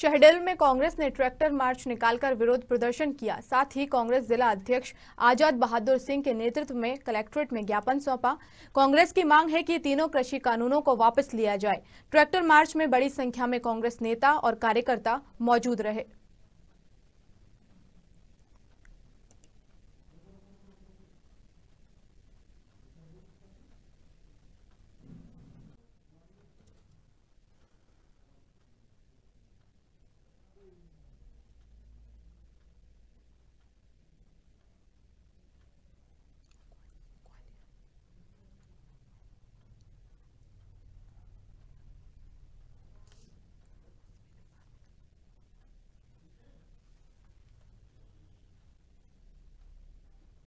शहडेल में कांग्रेस ने tractor march निकालकर विरोध प्रदर्शन किया साथ ही कांग्रेस जिला अध्यक्ष आजाद बहादुर सिंह के नेतृत्व में कलेक्ट्रेट में ज्ञापन सौंपा कांग्रेस की मांग है कि तीनों कृषि कानूनों को वापस लिया जाए ट्रैक्टर मार्च में बड़ी संख्या में कांग्रेस नेता और कार्यकर्ता मौजूद रहे